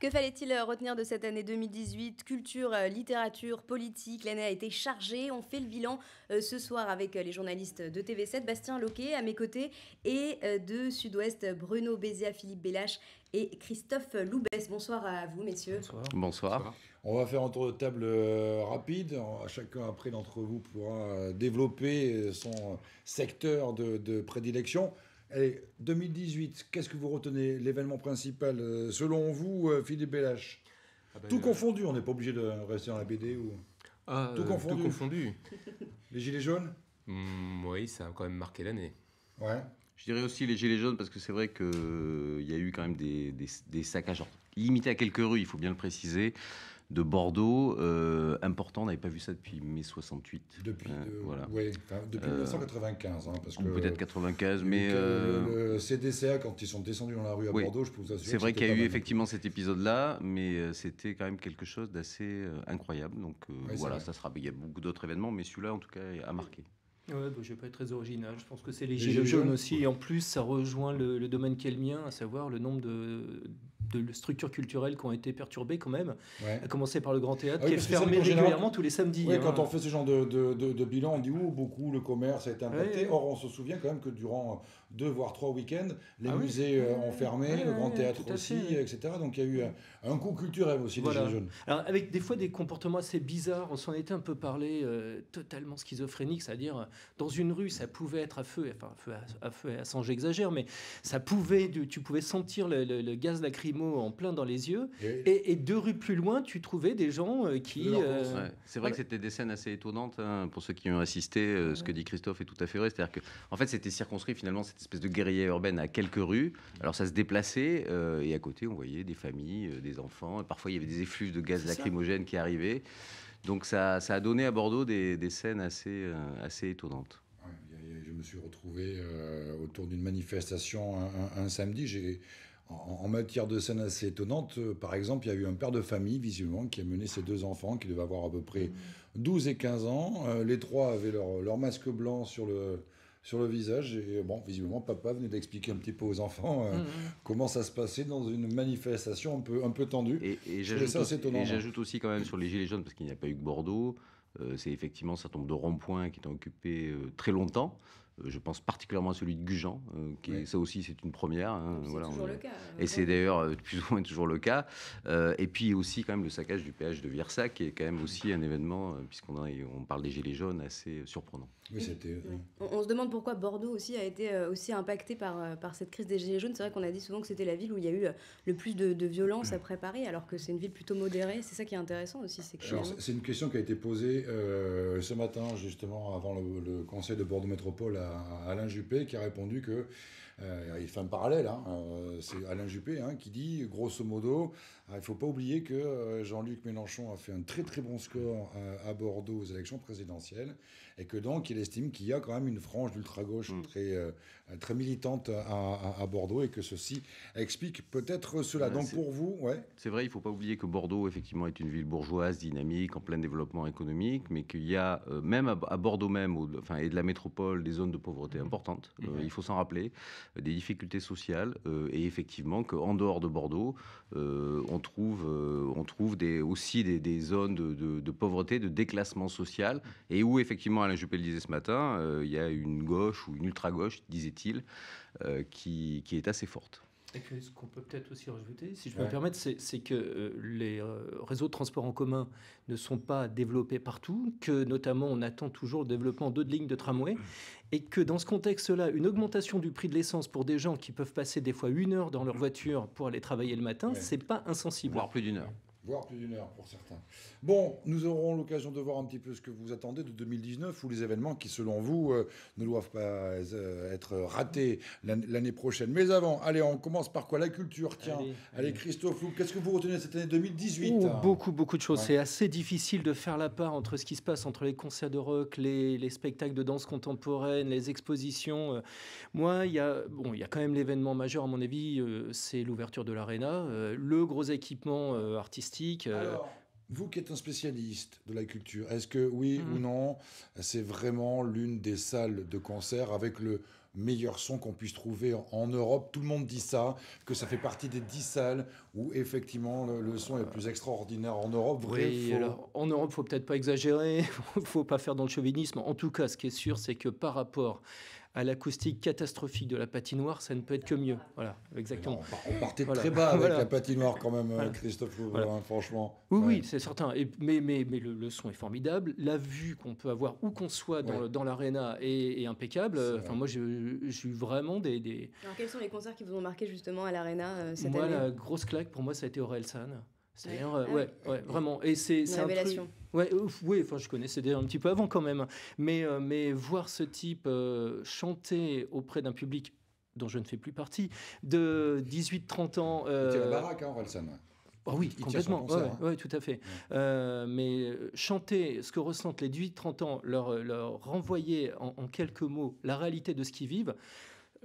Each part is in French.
Que fallait-il euh, retenir de cette année 2018 Culture, euh, littérature, politique, l'année a été chargée. On fait le bilan euh, ce soir avec les journalistes de TV7, Bastien Loquet à mes côtés, et de Sud-Ouest, Bruno Bézia, Philippe Bellache et Christophe Loubès. Bonsoir à vous, messieurs. Bonsoir. Bonsoir. On va faire un tour de table rapide. Chacun après d'entre vous pourra développer son secteur de prédilection. Allez, 2018, qu'est-ce que vous retenez L'événement principal, euh, selon vous, euh, Philippe Bellache ah ben, Tout euh, confondu, on n'est pas obligé de rester dans la BD ou. Ah, tout, confondu. les Gilets jaunes hmm, Oui, ça a quand même marqué l'année. Ouais. Je dirais aussi les Gilets jaunes parce que c'est vrai qu'il y a eu quand même des, des saccages limités à quelques rues, il faut bien le préciser de Bordeaux euh, important. On n'avait pas vu ça depuis mai 68. Depuis, euh, euh, depuis 1995. Hein, peut-être 95, mais. Le, quand ils sont descendus dans la rue à Bordeaux, je peux vous assurer. C'est vrai qu'il y a eu effectivement cet épisode-là, mais c'était quand même quelque chose d'assez incroyable. Donc voilà, ça sera. Il y a beaucoup d'autres événements, mais celui-là, en tout cas, a marqué. Ouais, bah, je ne vais pas être très original. Je pense que c'est les, gilets, jaunes, aussi. Et en plus, ça rejoint le, le domaine qui est le mien, à savoir le nombre de, de structures culturelles qui ont été perturbées quand même. À commencer par le Grand Théâtre, ah qui est fermé régulièrement tous les samedis. Hein. Quand on fait ce genre de, bilan, on dit où beaucoup le commerce a été impacté. Or, on se souvient quand même que durant deux voire trois week-ends, les ah musées euh, ont fermé, le Grand Théâtre aussi, etc. Donc il y a eu euh, un, coup culturel aussi voilà. des jeunes. avec des fois des comportements assez bizarres, on s'en était un peu parlé, euh, totalement schizophrénique, c'est-à-dire dans une rue, ça pouvait être à feu, enfin à feu à, sang, j'exagère, mais ça pouvait, tu pouvais sentir le, le, gaz lacrymogène en plein dans les yeux. Et, deux rues plus loin, tu trouvais des gens euh, qui. Euh, c'est vrai que c'était des scènes assez étonnantes hein, pour ceux qui ont assisté. Euh, ce que dit Christophe est tout à fait vrai. C'est-à-dire que, en fait, c'était circonscrit finalement cette espèce de guerrier urbaine à quelques rues. Alors ça se déplaçait et à côté, on voyait des familles, des enfants. parfois, il y avait des effluves de gaz lacrymogène qui arrivaient. Donc ça, ça, a donné à Bordeaux des, scènes assez, assez étonnantes. je me suis retrouvé autour d'une manifestation un, un samedi. J'ai en matière de scène assez étonnante, euh, par exemple, il y a eu un père de famille, visiblement, qui a mené ses deux enfants, qui devaient avoir à peu près 12 et 15 ans. Euh, les trois avaient leur, masque blanc sur le, sur le visage. Et euh, bon, visiblement, papa venait d'expliquer un petit peu aux enfants mm-hmm. comment ça se passait dans une manifestation un peu, un peu tendue. Et, j'ajoute aussi quand même sur les Gilets jaunes, parce qu'il n'y a pas eu que Bordeaux, c'est effectivement un certain nombre de ronds-points qui étaient occupés très longtemps. Euh, je pense particulièrement à celui de Gujan, euh, qui ça aussi c'est une première. Et c'est d'ailleurs plus ou moins toujours le cas. Euh, et puis aussi quand même le saccage du péage de Viersac, qui est quand même aussi un événement, puisqu'on parle des gilets jaunes, assez surprenant c'était. Euh, on, se demande pourquoi Bordeaux aussi a été euh, aussi impacté par, euh, par cette crise des Gilets jaunes. C'est vrai qu'on a dit souvent que c'était la ville où il y a eu le plus de, violence après Paris, alors que c'est une ville plutôt modérée. C'est ça qui est intéressant aussi. C'est une question qui a été posée ce matin, justement, avant le, conseil de Bordeaux Métropole à, Alain Juppé, qui a répondu que. il fait un parallèle, hein, c'est Alain Juppé hein, qui dit, grosso modo, ah, il ne faut pas oublier que euh, Jean-Luc Mélenchon a fait un très très bon score à, Bordeaux aux élections présidentielles et que donc il estime qu'il y a quand même une frange d'ultra-gauche mm. très, euh, très militante à, Bordeaux et que ceci explique peut-être cela. donc pour vous, ouais. C'est vrai, il ne faut pas oublier que Bordeaux effectivement est une ville bourgeoise, dynamique, en plein développement économique, mais qu'il y a euh, même à, Bordeaux même, ou enfin, et de la métropole, des zones de pauvreté mm. importantes. Mm. il faut s'en rappeler, des difficultés sociales et effectivement qu'en dehors de Bordeaux, on on trouve, euh, on trouve aussi des, zones de, pauvreté, de déclassement social, et où effectivement, Alain Juppé le disait ce matin, euh, il y a une gauche ou une ultra-gauche, disait-il, euh, qui est assez forte. Et ce qu'on peut peut-être aussi rajouter, si je peux me permettre, c'est que euh, les euh, réseaux de transport en commun ne sont pas développés partout, que notamment on attend toujours le développement d'autres lignes de tramway, mm. et que dans ce contexte-là, une augmentation du prix de l'essence pour des gens qui peuvent passer des fois une heure dans leur voiture pour aller travailler le matin, ce c'est pas insensible. Voire plus d'une heure voire plus d'une heure pour certains. Bon, nous aurons l'occasion de voir un petit peu ce que vous attendez de 2019 ou les événements qui, selon vous, euh, ne doivent pas euh, être ratés l'année prochaine. Mais avant, allez, on commence par quoi La culture, tiens. Allez, Christophe Christophe qu'est-ce que vous retenez cette année 2018 Beaucoup, beaucoup de choses. C'est assez difficile de faire la part entre ce qui se passe entre les concerts de rock, les, les spectacles de danse contemporaine, les expositions. Euh. Moi, il y a, bon, il y a quand même l'événement majeur, à mon avis, c'est l'ouverture de l'Arena. Le gros équipement artistique euh, vous qui êtes un spécialiste de la culture, est-ce que oui ou mhm. non, c'est vraiment l'une des salles de concert avec le meilleur son qu'on puisse trouver en, Europe Tout le monde dit ça, que ça fait partie des dix salles où effectivement le, son est plus extraordinaire en Europe. Vrai, oui, il alors en Europe, faut peut-être pas exagérer, faut pas faire dans le chauvinisme. En tout cas, ce qui est sûr, c'est que par rapport à l'acoustique catastrophique de la patinoire, ça ne peut être que mieux. Voilà, exactement. on partait très bas avec la patinoire quand même, Christophe hein, franchement. Oui, oui, c'est certain. Et, mais mais, mais le, son est formidable. La vue qu'on peut avoir où qu'on soit dans, l'arena est, impeccable. enfin, moi, j'ai eu vraiment des, Alors, quels sont les concerts qui vous ont marqué justement à l'arena euh, cette année Moi, la grosse claque pour moi, ça a été Orelsan. C'est-à-dire, euh, ah ouais, vraiment. Et c'est un révélation. Truc... Ouais, oui, enfin, je connaissais déjà un petit peu avant quand même. Mais, euh, mais voir ce type euh, chanter auprès d'un public dont je ne fais plus partie, de 18-30 ans. C'est la baraque, hein, Orelsan. Ah oui, complètement. Hein. ouais, tout à fait. mais chanter ce que ressentent les 18-30 ans, leur, leur renvoyer en, en, quelques mots la réalité de ce qu'ils vivent,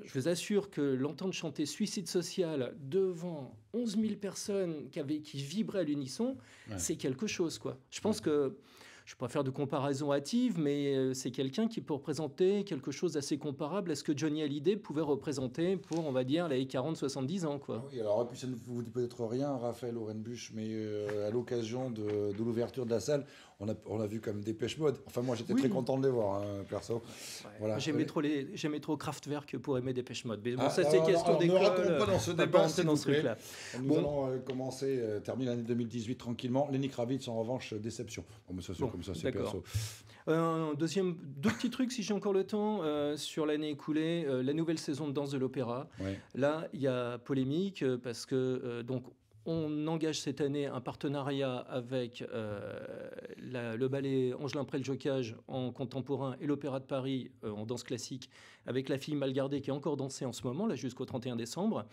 je vous assure que l'entendre chanter Suicide social devant 11 000 personnes qui, qui vibraient à l'unisson, c'est quelque chose, quoi. Je pense que je ne vais pas faire de comparaison hâtive, mais euh, c'est quelqu'un qui peut représenter quelque chose d'assez comparable à ce que Johnny Hallyday pouvait représenter pour, on va dire, les 40-70 ans. Quoi. Ah oui, alors ça ne vous dit peut-être rien, Raphaël Orenbuch, mais euh, à l'occasion de, de l'ouverture de la salle, on a, vu comme des pêches Mode. Enfin, moi, j'étais très content de les voir, hein, perso. J'aimais trop les, trop Kraftwerk pour aimer des pêches Mode. Mais bon, ah, ça, c'est question d'école. Ne pas dans ce débat, plaît. Là. Nous allons euh, commencer, euh, terminer l'année 2018 tranquillement. Lenny Kravitz, en revanche, euh, déception. On me ça, comme ça, c'est perso. deuxième, deux petits trucs, si j'ai encore le temps, sur l'année écoulée, la nouvelle saison de Danse de l'Opéra. Là, il y a polémique parce que donc on engage cette année un partenariat avec le ballet Angelin le Jocage en contemporain et l'Opéra de Paris euh, en danse classique avec La fille mal gardée qui est encore dansée en ce moment, là jusqu'au 31 décembre.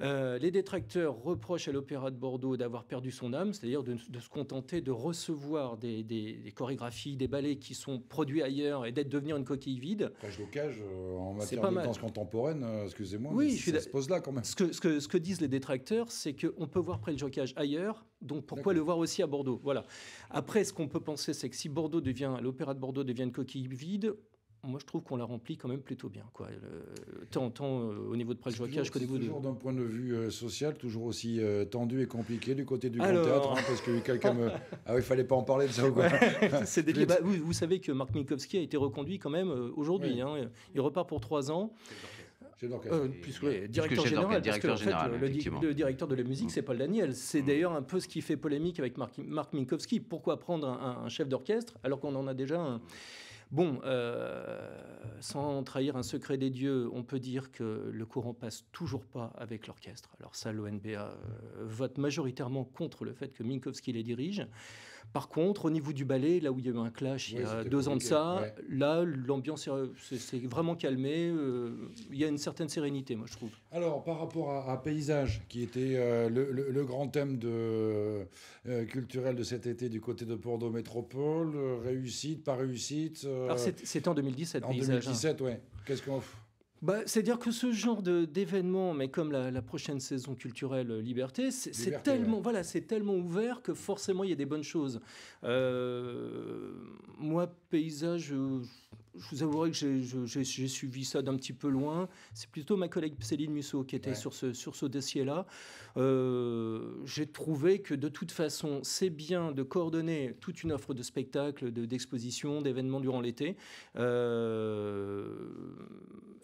Euh, les détracteurs reprochent à l'Opéra de Bordeaux d'avoir perdu son âme, c'est-à-dire de, se contenter de recevoir des, chorégraphies, des ballets qui sont produits ailleurs et d'être devenir une coquille vide. le Jocage euh, en matière de danse contemporaine, excusez-moi, je ça se pose là quand même. Ce que, disent les détracteurs, c'est qu'on peut voir le Jocage ailleurs donc pourquoi le voir aussi à Bordeaux Voilà. Après, ce qu'on peut penser, c'est que si Bordeaux devient, l'Opéra de Bordeaux devient une coquille vide, moi je trouve qu'on la remplit quand même plutôt bien. Quoi. Le, tant, euh, au niveau de Presse que je connais vous Toujours d'un point de vue euh, social, toujours aussi euh, tendu et compliqué du côté du Grand Théâtre, hein, parce que quelqu'un Ah oui, il fallait pas en parler de ça quoi C'est bah, Vous, savez que Marc Minkowski a été reconduit quand même aujourd'hui. Hein. Il repart pour trois ans. Euh, puisque directeur général, le, directeur de la musique, mm. c'est Paul Daniel. C'est mm. d'ailleurs un peu ce qui fait polémique avec Marc Minkowski. Pourquoi prendre un, chef d'orchestre alors qu'on en a déjà un Bon, euh, sans trahir un secret des dieux, on peut dire que le courant passe toujours pas avec l'orchestre. Alors ça, l'ONBA euh, vote majoritairement contre le fait que Minkowski les dirige. Par contre, au niveau du ballet, là où il y a eu un clash il y a deux ans de ça, là, l'ambiance s'est vraiment calmée. Euh, il y a une certaine sérénité, moi, je trouve. Alors, par rapport à, Paysage, qui était euh, le, grand thème euh, culturel de cet été du côté de Bordeaux Métropole, réussite, pas réussite. Alors, c'est en 2017, En 2017, hein. ouais. Qu'est-ce qu'on. Bah, c'est-à-dire que ce genre d'événement, mais comme la, prochaine saison culturelle euh, Liberté, c'est tellement, voilà, tellement ouvert que forcément il y a des bonnes choses. Euh, moi, paysage, euh, je vous avouerai que j'ai suivi ça d'un petit peu loin. C'est plutôt ma collègue Céline Musso qui était sur ce, sur ce dossier-là. Euh, j'ai trouvé que de toute façon, c'est bien de coordonner toute une offre de spectacles, d'expositions, d'événements durant l'été. Euh,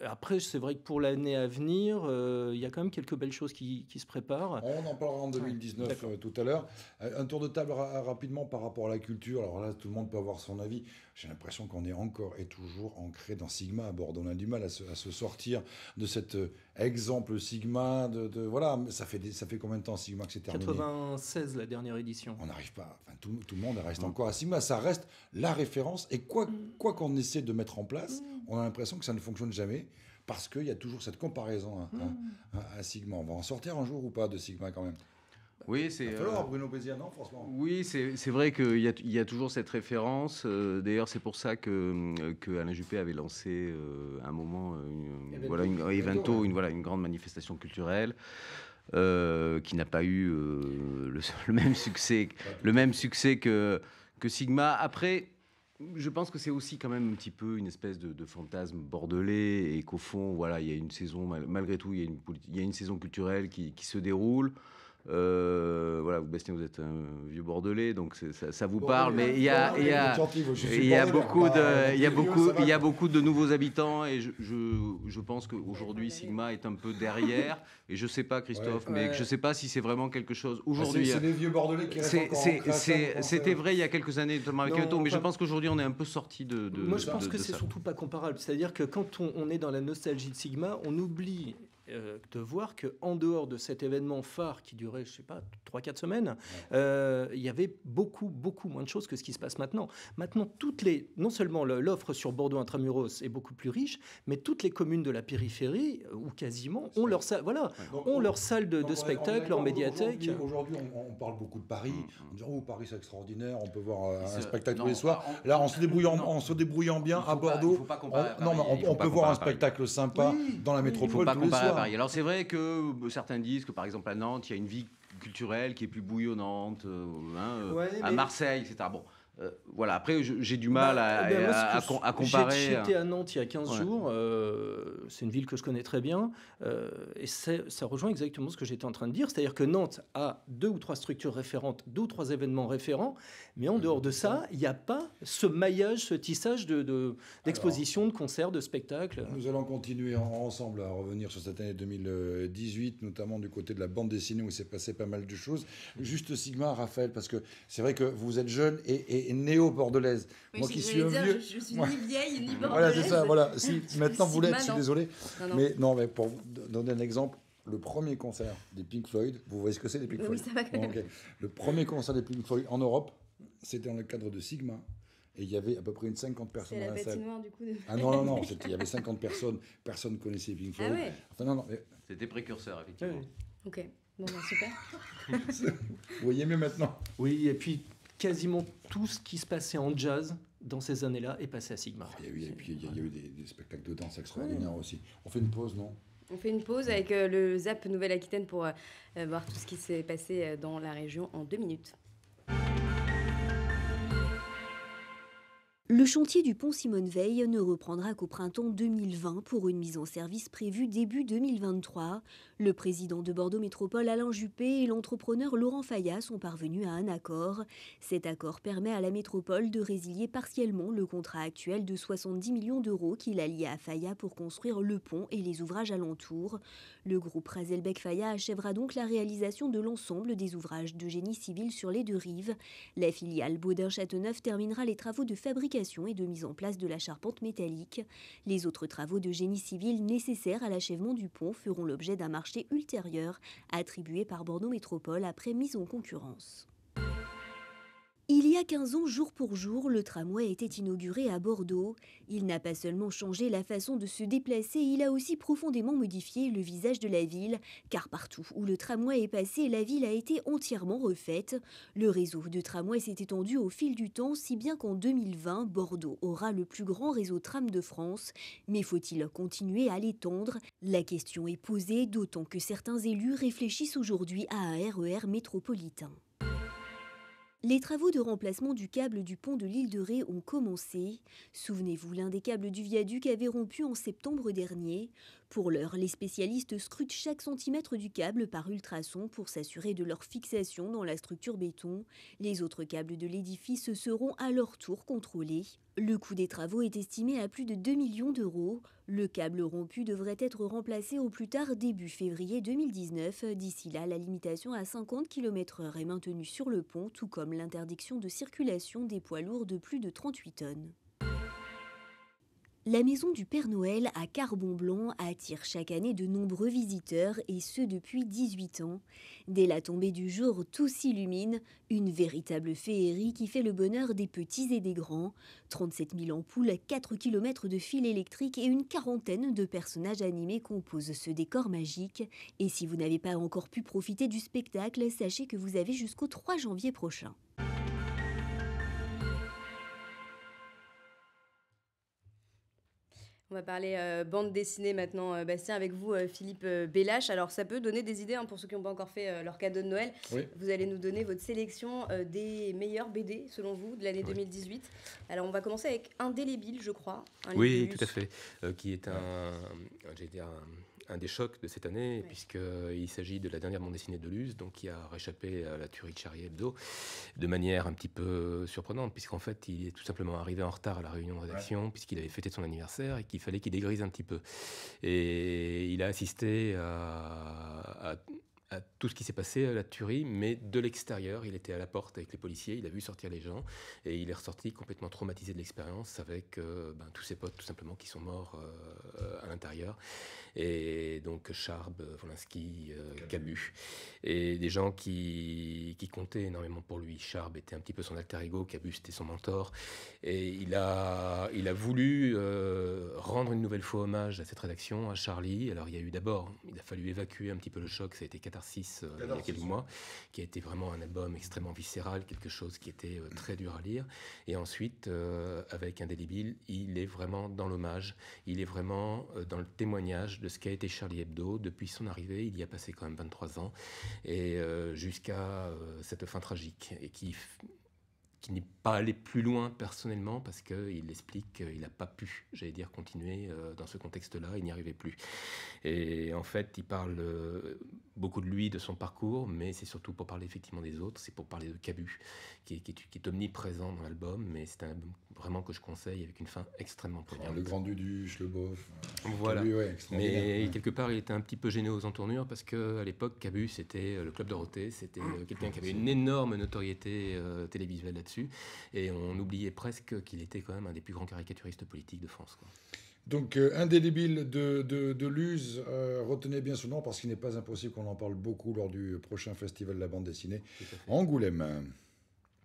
après, c'est vrai que pour l'année à venir, euh, il y a quand même quelques belles choses qui, se préparent. On en parlera en 2019 tout à l'heure. Un tour de table rapidement par rapport à la culture. Alors là, tout le monde peut avoir son avis. J'ai l'impression qu'on est encore et toujours toujours ancré dans Sigma à Bordeaux. On a du mal à se, sortir de cet euh, exemple Sigma. De, voilà, ça fait, ça fait combien de temps Sigma que c'est terminé 96, la dernière édition. On n'arrive pas. Enfin, tout, le monde reste encore à Sigma. Ça reste la référence. Et quoi mm. qu'on qu'on essaie de mettre en place, mm. on a l'impression que ça ne fonctionne jamais parce qu'il y a toujours cette comparaison hein, mm. hein, à, Sigma. On va en sortir un jour ou pas de Sigma quand même oui, c'est. c'est vrai qu'il y, a, y a toujours cette référence. Euh, d'ailleurs, c'est pour ça que, euh, Alain Juppé avait lancé euh, un moment une, voilà, une, grande manifestation culturelle. qui n'a pas eu le, même succès, le même succès que, que Sigma. Après, je pense que c'est aussi quand même un petit peu une espèce de, fantasme bordelais et qu'au fond, voilà, il y a une saison, malgré tout, il y a une, saison culturelle qui se déroule. Euh, voilà, vous, Bastien, vous êtes un vieux Bordelais, donc ça, vous parle, mais il y a, beaucoup de, nouveaux habitants, et je, pense qu'aujourd'hui Sigma est un peu derrière, et je sais pas Christophe, mais je je sais pas si c'est vraiment quelque chose aujourd'hui. C'était vrai il y a quelques années, notamment avec mais je pense qu'aujourd'hui on est un peu sorti de, Moi, je pense que c'est surtout pas comparable, c'est-à-dire que quand on est dans la nostalgie de Sigma, on oublie euh, de voir que en dehors de cet événement phare qui durait, je sais pas, 3-4 semaines, euh, il y avait beaucoup, beaucoup moins de choses que ce qui se passe maintenant. Maintenant, toutes les, non seulement l'offre sur Bordeaux intramuros est beaucoup plus riche, mais toutes les communes de la périphérie, euh, ou quasiment, ont leur salle, voilà, ont leur salle de, spectacle, leur médiathèque. Aujourd'hui, on, parle beaucoup de Paris, en mm, mm. on oh Paris c'est extraordinaire, on peut voir un spectacle tous les soirs. Là, en se débrouillant, en se débrouillant bien à Bordeaux, on, non, on, peut voir un spectacle sympa dans la métropole tous les soirs. Alors c'est vrai que euh, certains disent que par exemple à Nantes, il y a une vie culturelle qui est plus bouillonnante, euh, hein, euh, à Marseille, etc. Euh, voilà, après, j'ai du mal bah, à, ben, à, comparer. J'étais hein. à Nantes il y a 15 jours, euh, c'est une ville que je connais très bien, euh, et ça rejoint exactement ce que j'étais en train de dire, c'est-à-dire que Nantes a deux ou trois structures référentes, deux ou trois événements référents, mais en mmh, dehors de ça, il n'y a pas ce maillage, ce tissage d'expositions, de, de, concerts, de spectacles. Nous allons continuer ensemble à revenir sur cette année 2018, notamment du côté de la bande dessinée où il s'est passé pas mal de choses. Juste Sigma, Raphaël, parce que c'est vrai que vous êtes jeune et néo-bordelaise. moi qui suis vieux. Je, suis ni vieille ni bordelaise. Voilà, c'est ça. Voilà. Si, maintenant vous l'êtes, je suis hein. désolé. Mais non, mais pour donner un exemple, le premier concert des Pink Floyd, vous voyez ce que c'est les Pink Floyd ça va quand Le premier concert des Pink Floyd en Europe, c'était dans le cadre de Sigma. Et il y avait à peu près une 50 personnes dans la, salle. Ah non, non, non, il y avait 50 personnes, personne ne connaissait Pink ah Floyd. Ah ouais. non, non, C'était précurseur, effectivement. Ok, bon, bah, super. vous voyez mieux maintenant. Oui, et puis quasiment tout ce qui se passait en jazz dans ces années-là est passé à Sigmar. Ah, il et puis, il y a, eu des, spectacles de danse extraordinaires aussi. On fait une pause, non on fait une pause avec euh, le Zap Nouvelle-Aquitaine pour euh, voir tout ce qui s'est passé euh, dans la région en deux minutes. Le chantier du pont Simone Veil ne reprendra qu'au printemps 2020 pour une mise en service prévue début 2023. Le président de Bordeaux Métropole Alain Juppé et l'entrepreneur Laurent Fayat sont parvenus à un accord. Cet accord permet à la métropole de résilier partiellement le contrat actuel de 70 millions d'euros qu'il a lié à Fayat pour construire le pont et les ouvrages alentours. Le groupe Razelbeck Fayat achèvera donc la réalisation de l'ensemble des ouvrages de génie civil sur les deux rives. La filiale Baudin-Châteauneuf terminera les travaux de fabrication et de mise en place de la charpente métallique. Les autres travaux de génie civil nécessaires à l'achèvement du pont feront l'objet d'un marché ultérieur attribué par Bordeaux Métropole après mise en concurrence. Il y a 15 ans, jour pour jour, le tramway était inauguré à Bordeaux. Il n'a pas seulement changé la façon de se déplacer, il a aussi profondément modifié le visage de la ville, car partout où le tramway est passé, la ville a été entièrement refaite. Le réseau de tramway s'est étendu au fil du temps, si bien qu'en 2020, Bordeaux aura le plus grand réseau tram de France. Mais faut-il continuer à l'étendre La question est posée, d'autant que certains élus réfléchissent aujourd'hui à un RER e métropolitain. Les travaux de remplacement du câble du pont de l'île de Ré ont commencé. Souvenez-vous, l'un des câbles du viaduc avait rompu en septembre dernier. Pour l'heure, les spécialistes scrutent chaque centimètre du câble par ultrasons pour s'assurer de leur fixation dans la structure béton. Les autres câbles de l'édifice seront à leur tour contrôlés. Le coût des travaux est estimé à plus de 2 millions d'euros. Le câble rompu devrait être remplacé au plus tard début février 2019. D'ici là, la limitation à 50 km/h est maintenue sur le pont, tout comme l'interdiction de circulation des poids lourds de plus de 38 tonnes. La maison du Père Noël à Carbon Blanc attire chaque année de nombreux visiteurs et ce depuis 18 ans. Dès la tombée du jour, tout s'illumine, une véritable féerie qui fait le bonheur des petits et des grands. 37 000 ampoules, 4 km de fil électrique et une quarantaine de personnages animés composent ce décor magique. Et si vous n'avez pas encore pu profiter du spectacle, sachez que vous avez jusqu'au 3 janvier prochain. On va parler euh, bande dessinée maintenant, euh, Bastien, avec vous, euh, Philippe Bellache. Alors, ça peut donner des idées hein, pour ceux qui n'ont pas encore fait leur cadeau de Noël. Vous allez nous donner votre sélection des meilleurs BD, selon vous, de l'année 2018. Alors, on va commencer avec Indélébile, je crois. oui, tout à fait. qui est un, un, un des chocs de cette année, puisque puisqu'il euh, s'agit de la dernière bande dessinée de Luz, donc qui a réchappé à la tuerie de Charlie Hebdo de manière un petit peu surprenante, puisqu'en fait, il est tout simplement arrivé en retard à la réunion de rédaction, puisqu'il avait fêté son anniversaire et qu'il fallait qu'il dégrise un petit peu. Et il a assisté à, à à tout ce qui s'est passé à la tuerie, mais de l'extérieur. Il était à la porte avec les policiers, il a vu sortir les gens, et il est ressorti complètement traumatisé de l'expérience avec euh, ben, tous ses potes, tout simplement, qui sont morts euh, à l'intérieur. Et donc Charb, euh, Volinsky, Cabu, et des gens qui, qui comptaient énormément pour lui. Charb était un petit peu son alter ego, Cabu c'était son mentor, et il a, il a voulu rendre une nouvelle fois hommage à cette rédaction, à Charlie. Alors il y a eu d'abord, il a fallu évacuer un petit peu le choc, ça a été catastrophique euh, il y quelques mois, qui a été vraiment un album extrêmement viscéral, quelque chose qui était euh, très dur à lire. Et ensuite, euh, avec Indelible, il est vraiment dans l'hommage, il est vraiment dans le témoignage de ce qu'a été Charlie Hebdo depuis son arrivée, il y a passé quand même 23 ans, et jusqu'à cette fin tragique, et qui qui n'est pas allé plus loin personnellement parce qu'il explique qu'il n'a pas pu, j'allais dire, continuer euh, dans ce contexte-là, il n'y arrivait plus. Et en fait, il parle euh, beaucoup de lui, de son parcours, mais c'est surtout pour parler effectivement des autres, c'est pour parler de Cabu, qui est, qui est, omniprésent dans l'album, mais c'est un album vraiment que je conseille avec une fin extrêmement première. Le Grand Duduche, le Bof. Voilà. mais quelque part, il était un petit peu gêné aux entournures parce qu'à l'époque, Cabu, c'était euh, le Club Dorothée, c'était ah, quelqu'un qui avait une énorme notoriété télévisuelle là-dessus et on oubliait presque qu'il était quand même un des plus grands caricaturistes politiques de France. Donc euh, indélébile de, de, Luz, euh, retenez bien son nom parce qu'il n'est pas impossible qu'on en parle beaucoup lors du prochain festival de la bande dessinée Angoulême.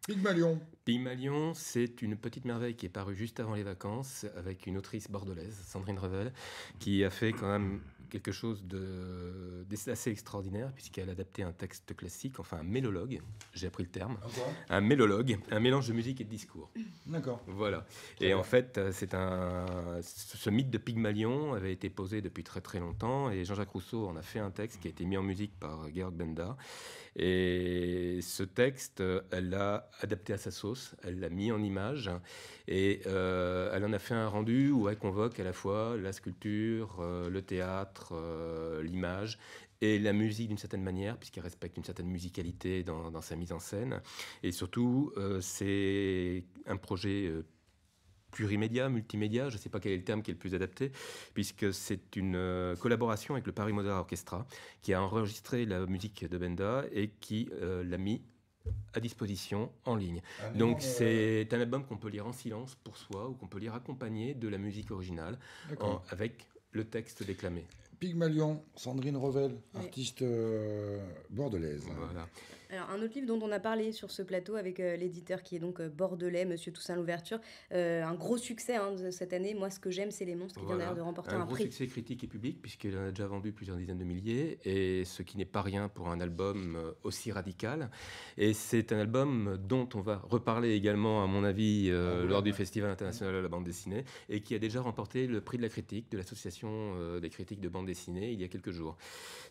Pygmalion. Pygmalion, c'est une petite merveille qui est parue juste avant les vacances avec une autrice bordelaise, Sandrine Revel, qui a fait quand même quelque chose d'assez extraordinaire, puisqu'elle a adapté un texte classique, enfin un mélologue, j'ai appris le terme, un mélologue, un mélange de musique et de discours. D'accord. Voilà. Et en fait, euh, c'est un, ce mythe de Pygmalion avait été posé depuis très très longtemps, et Jean-Jacques Rousseau en a fait un texte qui a été mis en musique par Georg Benda. Et ce texte, euh, elle l'a adapté à sa sauce, elle l'a mis en image, et euh, elle en a fait un rendu où elle convoque à la fois la sculpture, le théâtre, euh, l'image et la musique d'une certaine manière, puisqu'elle respecte une certaine musicalité dans, sa mise en scène. Et surtout, euh, c'est un projet euh, plurimédia, multimédia, je ne sais pas quel est le terme qui est le plus adapté, puisque c'est une collaboration avec le Paris Modern Orchestra qui a enregistré la musique de Benda et qui l'a mis à disposition en ligne. Ah Donc c'est un album qu'on peut lire en silence pour soi ou qu'on peut lire accompagné de la musique originale avec le texte déclamé. Pygmalion, Sandrine Revel, artiste euh, bordelaise. Alors, un autre livre dont on a parlé sur ce plateau avec euh, l'éditeur qui est donc euh, Bordelais, Monsieur Toussaint Louverture, euh, un gros succès hein, de cette année. Moi, ce que j'aime, c'est Les Monstres qui vient de remporter un, un gros succès critique et public, puisqu'il en a déjà vendu plusieurs dizaines de milliers, et ce qui n'est pas rien pour un album aussi radical. Et c'est un album dont on va reparler également, à mon avis, ah lors du Festival international de la bande dessinée, et qui a déjà remporté le prix de la critique de l'Association des critiques de bande dessinée il y a quelques jours.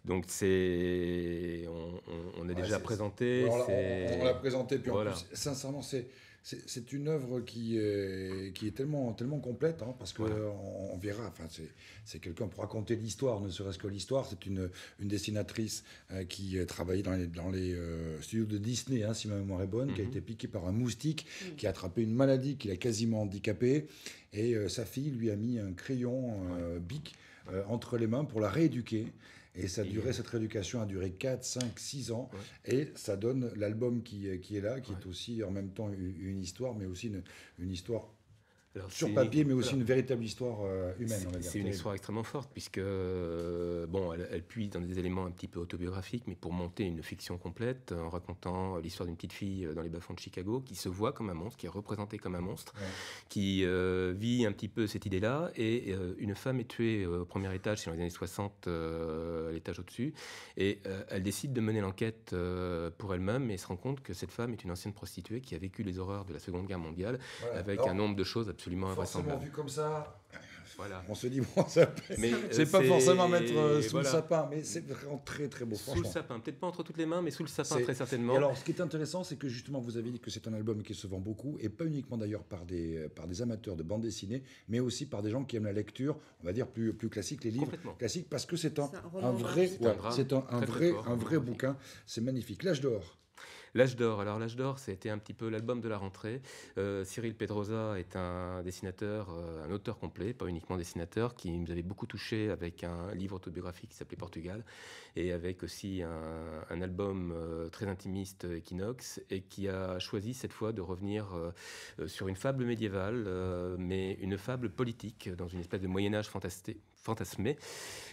Donc, c'est. On, est déjà présent on, l'a présenté, puis en plus, sincèrement, c'est. C'est une œuvre qui est, qui est tellement, tellement complète, hein, parce qu'on on verra, enfin, c'est quelqu'un pour raconter l'histoire, ne serait-ce que l'histoire. C'est une, une dessinatrice euh, qui euh, travaillait dans les, dans les euh, studios de Disney, hein, si ma mémoire est bonne, qui a mhm. été piquée par un moustique, mhm. qui a attrapé une maladie qui l'a quasiment handicapée, et sa fille lui a mis un crayon bic entre les mains pour la rééduquer. Et ça euh, cette rééducation a duré 4, 5, 6 ans. Et ça donne l'album qui, euh, qui, est là, qui est aussi en même temps une histoire, mais aussi une histoire sur papier, mais aussi une véritable histoire euh, humaine. C'est une histoire extrêmement forte, puisque euh, bon, elle, elle, puise dans des éléments un petit peu autobiographiques, mais pour monter une fiction complète, en racontant l'histoire d'une petite fille euh, dans les bas-fonds de Chicago, qui se voit comme un monstre, qui est représentée comme un monstre, qui vit un petit peu cette idée-là, et une femme est tuée au premier étage, c'est dans les années 60, l'étage au-dessus, et elle décide de mener l'enquête pour elle-même, et se rend compte que cette femme est une ancienne prostituée qui a vécu les horreurs de la Seconde Guerre mondiale, avec un nombre de choses absolument Forcément vu comme ça, voilà. on se dit, bon, ça... Mais, c'est euh, pas forcément mettre euh, sous le sapin, mais c'est vraiment très très beau. Sous le sapin, peut-être pas entre toutes les mains, mais sous le sapin très certainement. alors, ce qui est intéressant, c'est que justement, vous avez dit que c'est un album qui se vend beaucoup, et pas uniquement d'ailleurs par des, par des amateurs de bande dessinée, mais aussi par des gens qui aiment la lecture, on va dire plus, plus classique, les livres classiques, parce que c'est un, vrai, c'est un, vrai, un vrai bouquin, c'est magnifique. L'âge d'or. L'âge d'or. Alors l'âge d'or, c'était un petit peu l'album de la rentrée. Euh, Cyril Pedrosa est un dessinateur, euh, un auteur complet, pas uniquement dessinateur, qui nous avait beaucoup touché avec un livre autobiographique qui s'appelait Portugal et avec aussi un, album euh, très intimiste Equinox et qui a choisi cette fois de revenir sur une fable médiévale, mais une fable politique dans une espèce de Moyen Âge fantastique fantasmé,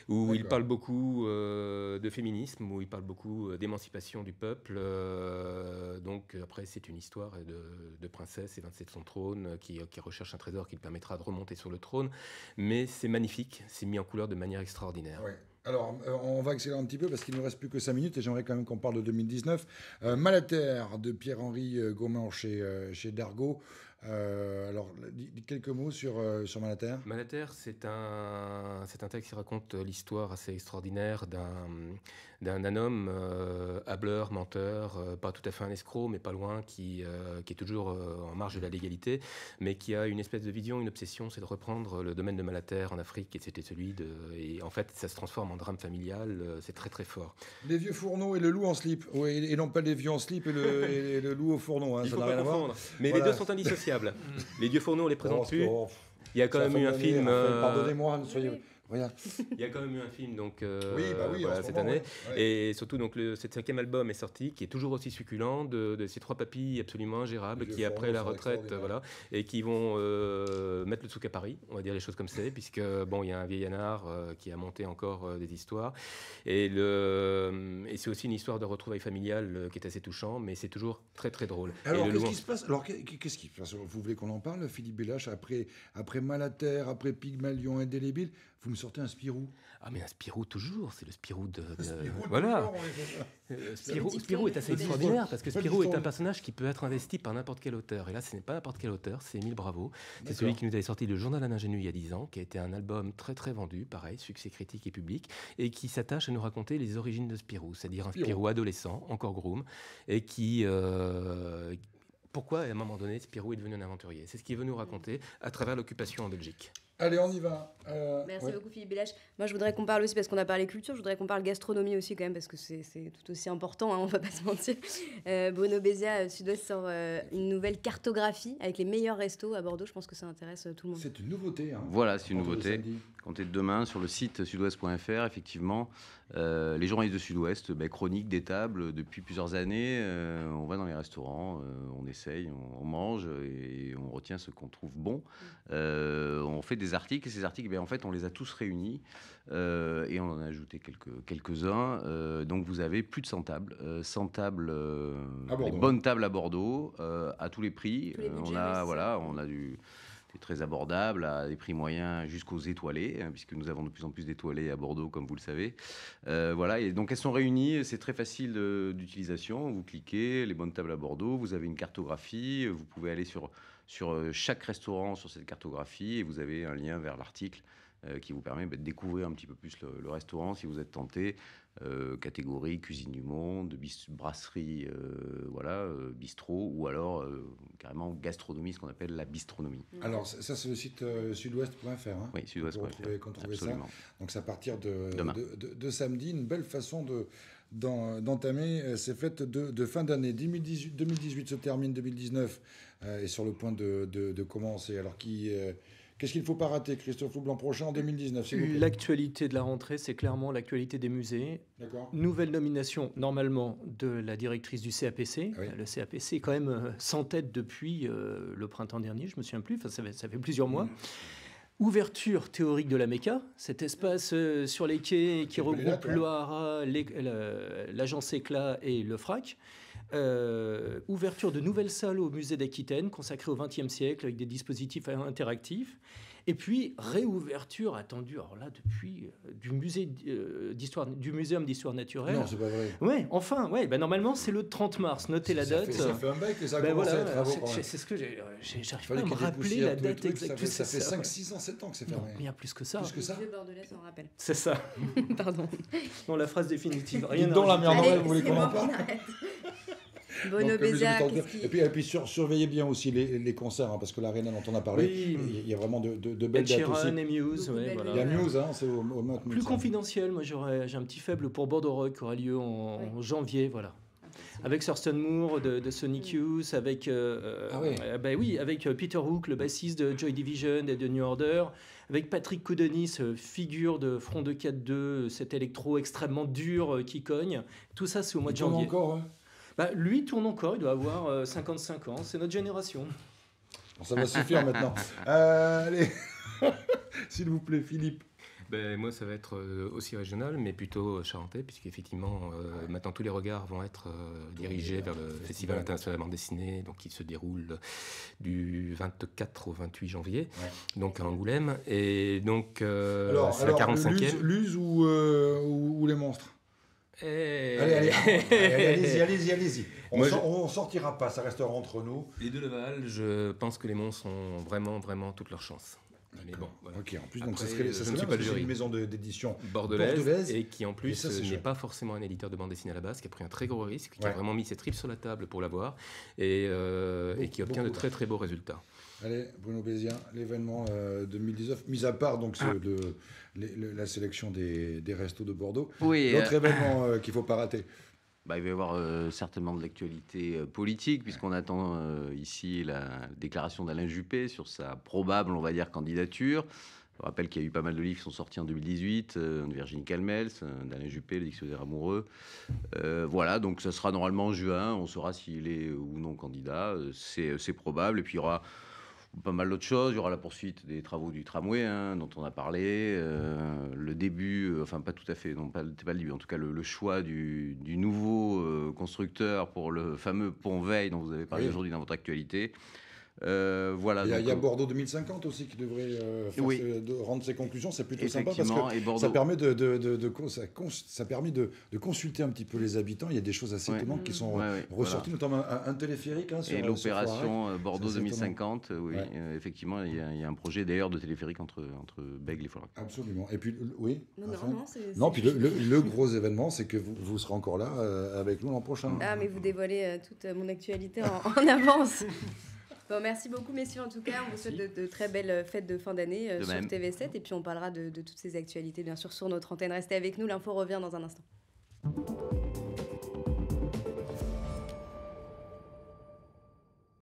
où il parle beaucoup euh, de féminisme, où il parle beaucoup euh, d'émancipation du peuple. Euh, donc après, c'est une histoire de, de princesse évincée de son trône, qui, recherche un trésor qui lui permettra de remonter sur le trône. Mais c'est magnifique, c'est mis en couleur de manière extraordinaire. Alors, on va accélérer un petit peu parce qu'il ne nous reste plus que 5 minutes et j'aimerais quand même qu'on parle de 2019. Euh, terre de Pierre-Henri Gaumont chez, chez Dargaud. Euh, alors, alors, quelques mots sur, euh, Manater. sur c'est un, c'est un texte qui raconte euh, l'histoire assez extraordinaire d'un, d'un homme euh, hableur, menteur, euh, pas tout à fait un escroc, mais pas loin, qui, euh, qui est toujours en marge de la légalité, mais qui a une espèce de vision, une obsession, c'est de reprendre le domaine de Malaterre en Afrique, et c'était celui de. Et en fait, ça se transforme en drame familial, c'est très très fort. Les vieux fourneaux et le loup en slip, oui, et non pas les vieux en slip et le, loup au fourneau, hein, Il faut ça Mais les deux sont indissociables. les vieux fourneaux, on les présente oh, plus. Oh, Il y a quand même eu un film. Pardonnez-moi, soyez. Il y a quand même eu un film donc euh, bah cette année. Et surtout donc le, ce cinquième album est sorti, qui est toujours aussi succulent de, ces trois papilles absolument ingérables qui après la retraite voilà et qui vont euh, mettre le souk à Paris, on va dire les choses comme c'est, puisque bon il y a un vieil anard euh, qui a monté encore des histoires et le et c'est aussi une histoire de retrouvailles familiales qui est assez touchant, mais c'est toujours très très drôle. Alors qu'est-ce qui se passe Vous voulez qu'on en parle, Philippe Bellache après après terre après Pygmalion indélébile vous me sortez un Spirou Ah, mais un Spirou toujours, c'est le Spirou de. voilà euh, Spirou, est assez extraordinaire parce que Spirou est un personnage qui peut être investi par n'importe quel auteur. Et là, ce n'est pas n'importe quel auteur, c'est Emile Bravo. C'est celui qui nous avait sorti le Journal à l'ingénu il y a dix ans, qui a été un album très très vendu, pareil, succès critique et public, et qui s'attache à nous raconter les origines de Spirou, c'est-à-dire un Spirou adolescent, encore groom, et qui. Euh, pourquoi, à un moment donné, Spirou est devenu un aventurier C'est ce qu'il veut nous raconter à travers l'occupation en Belgique. Allez, on y va. Euh, Merci beaucoup Philippe Bélage. Moi, je voudrais qu'on parle aussi, parce qu'on a parlé culture, je voudrais qu'on parle gastronomie aussi quand même, parce que c'est tout aussi important, on hein, on va pas se mentir. Euh, Bruno Bézia, euh, Sud-Ouest, sort euh, une nouvelle cartographie avec les meilleurs restos à Bordeaux. Je pense que ça intéresse tout le monde. C'est une nouveauté. Hein. voilà, c'est une nouveauté. Comptez demain sur le site sudouest.fr, effectivement, les journalistes de Sud-Ouest, ben, chronique des tables depuis plusieurs années. on va dans les restaurants, on essaye, on, on, mange et on retient ce qu'on trouve bon. Mm. on fait des articles. Et ces articles, ben, en fait, on les a tous réunis euh, et on en a ajouté quelques, quelques-uns. Euh, donc, vous avez plus de 100 tables. 100 euh, tables, les bonnes tables à Bordeaux, à tous les prix. on, a, voilà, on a du très abordable à des prix moyens jusqu'aux étoilés, hein, puisque nous avons de plus en plus d'étoilés à Bordeaux, comme vous le savez. Euh, voilà, et donc elles sont réunies, c'est très facile d'utilisation. Vous cliquez, les bonnes tables à Bordeaux, vous avez une cartographie, vous pouvez aller sur, sur euh, chaque restaurant sur cette cartographie et vous avez un lien vers l'article euh, qui vous permet bah, de découvrir un petit peu plus le restaurant si vous êtes tenté, euh, catégorie cuisine du monde, brasserie, euh, voilà, euh, bistrot, ou alors carrément gastronomie, ce qu'on appelle la bistronomie. Mm. Alors ça, c'est le site sudouest.fr. Hein, oui, sudouest.fr. Ça. Donc c'est à partir de, de, samedi, une belle façon de d'entamer ces fêtes de, fin d'année. 2018, 2018, se termine, 2019 est sur le point de, commencer. Alors qui Qu'est-ce qu'il ne faut pas rater, Christophe blanc prochain en 2019 L'actualité de la rentrée, c'est clairement l'actualité des musées. Nouvelle nomination, normalement, de la directrice du CAPC. Ah le CAPC est quand même euh, sans tête depuis euh, le printemps dernier, je me souviens plus, enfin, ça, fait, plusieurs mois. Mmh. Ouverture théorique de la MECA, cet espace euh, sur les quais qui regroupe Loara, l'agence Éclat et le FRAC. Euh, ouverture de nouvelles salles au musée d'Aquitaine consacrées au XXe siècle avec des dispositifs interactifs. Et puis, réouverture attendue, alors là, depuis euh, du, musée, euh, d'histoire, du muséum d'histoire naturelle. Non, c'est pas vrai. Oui, enfin, ouais, ben normalement, c'est le 30 mars, notez la date. ça fait un bail que ça c'est, ce que j'ai, j'arrive pas à me rappeler la date exacte. Ça, fait, 5, 6 ans, 7 ans que c'est fermé. Non, a plus que ça. Plus que ça. C'est ça. Pardon. Non, la phrase définitive. Rien dans la merde, vous voulez qu'on en euh, et puis, surveillez bien aussi les, concerts, hein, parce que l'Arena dont on a parlé, il y a vraiment de, belles dates aussi. Muse, Il y a Muse, hein, Plus hein. confidentiel, moi j'ai un petit faible pour Bordeaux Rock qui aura lieu en, janvier, voilà avec Thurston Moore de, Sonic mm. Youth, avec, euh, euh, ah bah avec Peter Hook, le bassiste de Joy Division et de New Order, avec Patrick Coudonis figure de Front de 4-2, cet électro extrêmement dur qui cogne. Tout ça, c'est au mois de janvier. encore, bah, lui tourne encore, il doit avoir 55 euh, ans, c'est notre génération. ça va suffire maintenant. Euh, allez, s'il vous plaît, Philippe. Ben, moi, ça va être euh, aussi régional, mais plutôt charentais, puisqu'effectivement, maintenant tous les regards vont être dirigés vers le Festival, international de bande dessinée, donc, qui se déroule du 24 au 28 janvier, donc à Angoulême. Et donc, 45e. Luz, ou les monstres eh. Allez, allez, allez-y, allez-y, allez-y. On ne sortira pas, ça restera entre nous. Les deux Laval, je pense que les Monts ont vraiment, vraiment toute leur chance. Mais bon, Ok, en plus, ça serait, une maison d'édition bordelaise, et qui, en plus, n'est pas forcément un éditeur de bande dessinée à la base, qui a pris un très gros risque, qui a vraiment mis ses tripes sur la table pour l'avoir et, euh, et, qui obtient de très, très beaux résultats. Allez, Bruno Bézien, l'événement 2019, euh, mis à part donc ah. la sélection des, restos de Bordeaux. Oui, L'autre euh, événement euh, qu'il ne faut pas rater. Bah, il va y avoir certainement de l'actualité politique, puisqu'on attend ici la déclaration d'Alain Juppé sur sa probable, on va dire, candidature. Je rappelle qu'il y a eu pas mal de livres qui sont sortis en 2018, de Virginie Calmels, d'Alain Juppé, le dictionnaire amoureux. voilà, donc ça sera normalement en juin, on saura s'il est ou non candidat, c'est probable, et puis il y aura pas mal d'autres choses. Il y aura la poursuite des travaux du tramway, hein, dont on a parlé. Euh, le début, euh, enfin pas tout à fait, non pas, pas le début, en tout cas le, choix du, nouveau euh, constructeur pour le fameux pont Veil dont vous avez parlé aujourd'hui dans votre actualité. Euh, voilà, il, y a, euh, Bordeaux 2050 aussi qui devrait euh, de rendre ses conclusions. C'est plutôt sympa parce que ça permet, de, ça, permet de, consulter un petit peu les habitants. Il y a des choses assez étonnantes qui sont ressorties, notamment un, téléphérique. Hein, sur, Et l'opération Bordeaux 2050, oui, effectivement, il y, a, un projet d'ailleurs de téléphérique entre, entre Bègle et Follac. Absolument. Et puis, oui. Non, puis le, gros événement, c'est que vous, serez encore là avec nous l'an prochain. Ah, mais vous dévoilez toute mon actualité en avance merci beaucoup, messieurs. En tout cas, on vous souhaite de, très belles euh, fêtes de fin d'année euh, sur TV7. Et puis, on parlera de, de toutes ces actualités, bien sûr, sur notre antenne. Restez avec nous. L'info revient dans un instant.